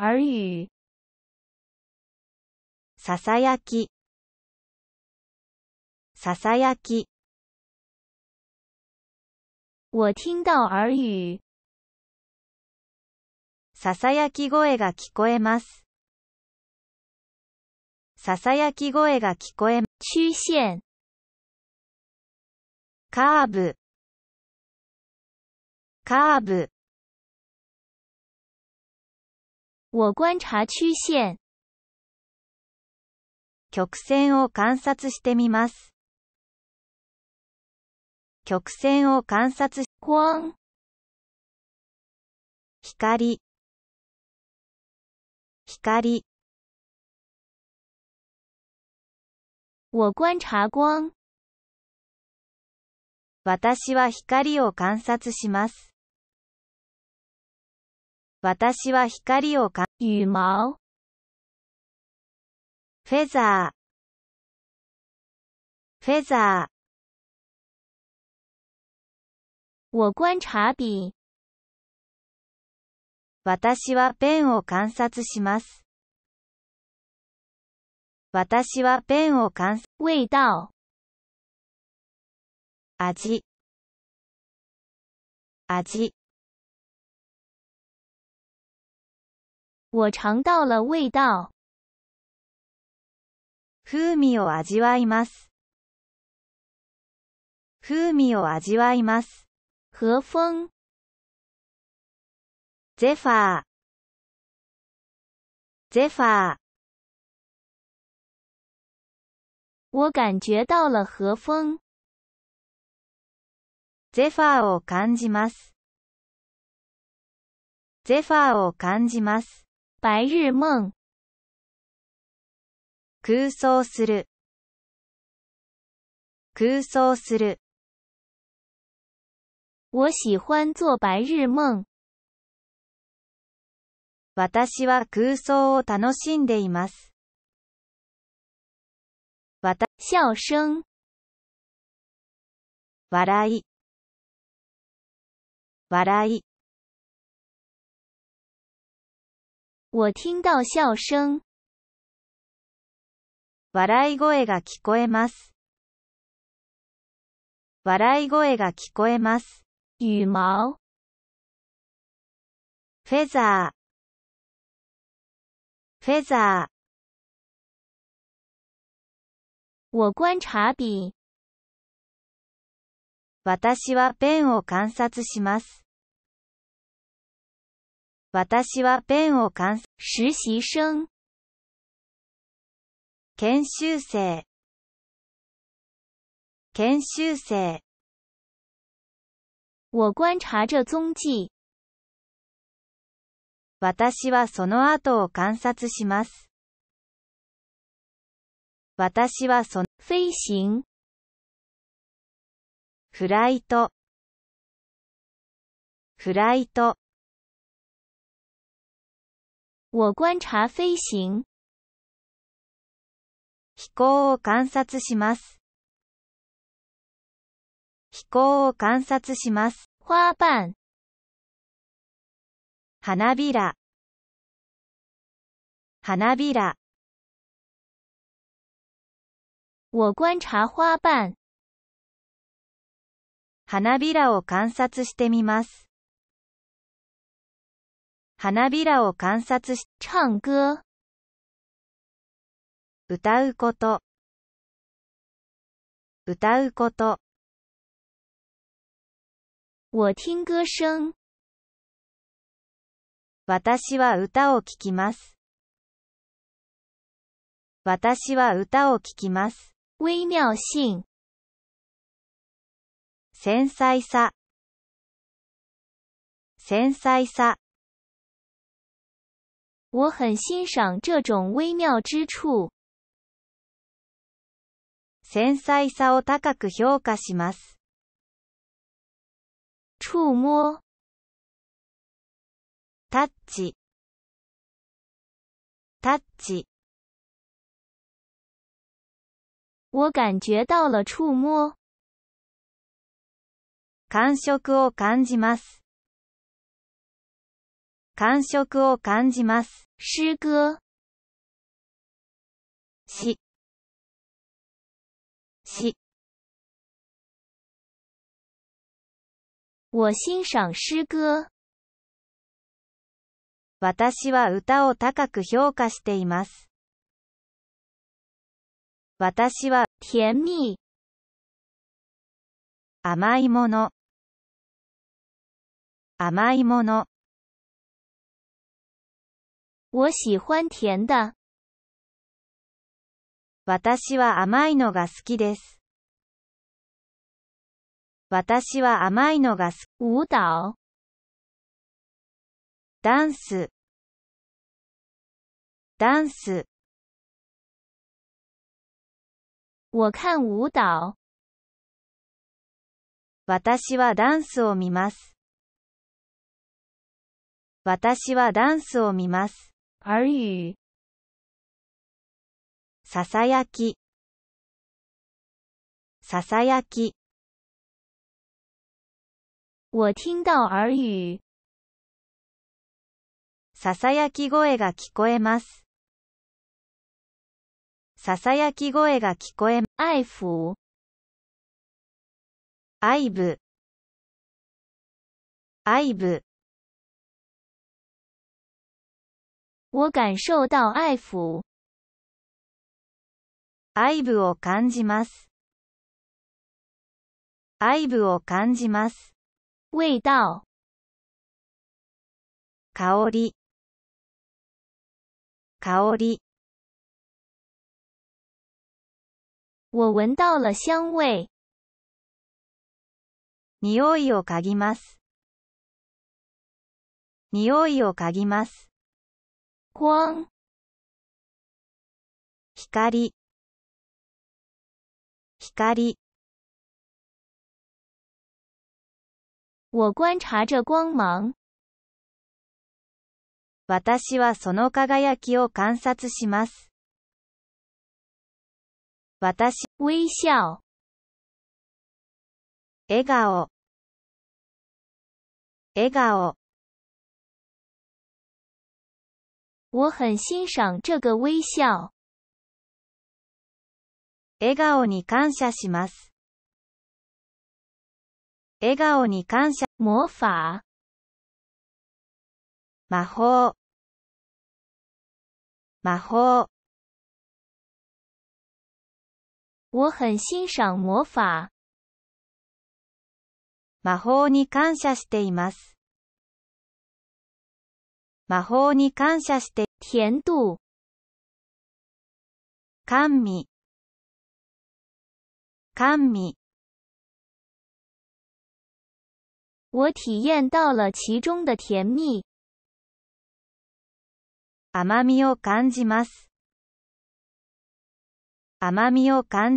are y ささやきささやき我听到耳语。ささやき声が聞こえます。ささやき声が聞こえ、曲線。カーブ。カーブ。我观察曲線。曲線を観察してみます。曲線を観察し、光光光我观察光私は光を観察します。私は光をか、羽毛。フェザー。フェザー。我观察笔。私はペンを観察します。私はペンを観察。味道。味。味。我尝到了味道。風味を味わいます。風味を味わいます。和風。ゼファー。ゼファー。我感觉到了和风。ゼファーを感じます。ゼファーを感じます。白日梦。空想する空想する我喜欢做白日梦。私は空想を楽しんでいます。笑声笑い笑い我听到笑声。笑い声が聞こえます。笑い声が聞こえます。羽毛。フェザー。フェザー。我观察笔。私はペンを観察します。私はペンを関实習生研修生研修生我观察着踪迹。私はその後を観察します。私はその、飞行。フライト。フライト。我观察飞行。飛行を観察します。飛行を観察します。花瓣。花びら。花びら。我观察花瓣。花びらを観察してみます。花びらを観察し、唱歌歌うこと、歌うこと。我听歌声。私は歌を聴きます。私は歌を聴きます。微妙性。繊細さ。繊細さ。我很欣赏这种微妙之处。繊細さを高く評価します。触摸。タッチ。タッチ。我感觉到了触摸。感触を感じます。感触を感じます。詩歌詩詩我欣赏诗歌私は歌を高く評価しています。私は、甜蜜。甘いもの。甘いもの。我喜欢甜的。私は甘いのが好きです。私は甘いのが好き。舞蹈。ダンス。ダンス。我看舞蹈。私はダンスを見ます。私はダンスを見ます。are you? ささやきささやき我听到耳语。ささやき声が聞こえます。ささやき声が聞こえ、愛抚。愛部。愛部。我感受到愛撫。愛部を感じます。愛部を感じます。味道。香り。香り。我闻到了香味。匂いを嗅ぎます。匂いを嗅ぎます。光光光我观察着光芒。私はその輝きを観察します。私、微笑。笑顔。笑顔。我很欣赏这个微笑。笑に感謝します。笑に感謝。魔法。魔法。我很欣赏魔法。魔法に感謝しています。魔法に感謝して、甜度。甘味。甘味。我体验到了其中的甜蜜。甘味を感じます。甘味を感じ